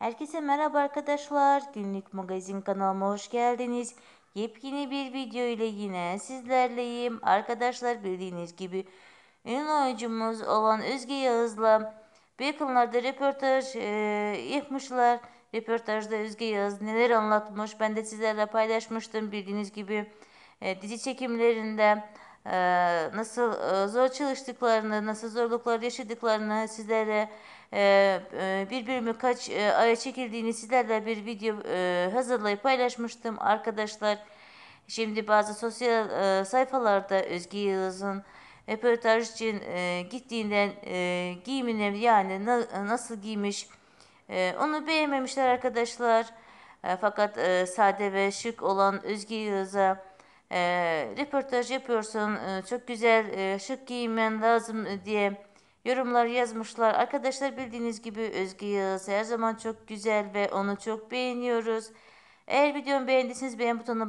Herkese merhaba arkadaşlar. Günlük magazin kanalıma hoş geldiniz. Yepyeni bir video ile yine sizlerleyim. Arkadaşlar bildiğiniz gibi ünlü oyuncumuz olan Özge Yağız'la bu yakınlarda röportaj e, yapmışlar. Röportajda Özge Yağız neler anlatmış ben de sizlerle paylaşmıştım bildiğiniz gibi e, dizi çekimlerinde ee, nasıl e, zor çalıştıklarını, nasıl zorluklar yaşadıklarını sizlere e, e, bir bölümü kaç aya çekildiğini sizlerle bir video hazırlayıp paylaşmıştım arkadaşlar. Şimdi bazı sosyal sayfalarda Özge Yıldız'ın röportaj için gittiğinden giyimine yani nasıl giymiş onu beğenmemişler arkadaşlar. Fakat sade ve şık olan Özge Yıldız'a e, röportaj yapıyorsun, e, çok güzel, e, şık giymen lazım diye yorumlar yazmışlar. Arkadaşlar bildiğiniz gibi Özge Yağız her zaman çok güzel ve onu çok beğeniyoruz. Eğer videomu beğendiyseniz beğen butonuna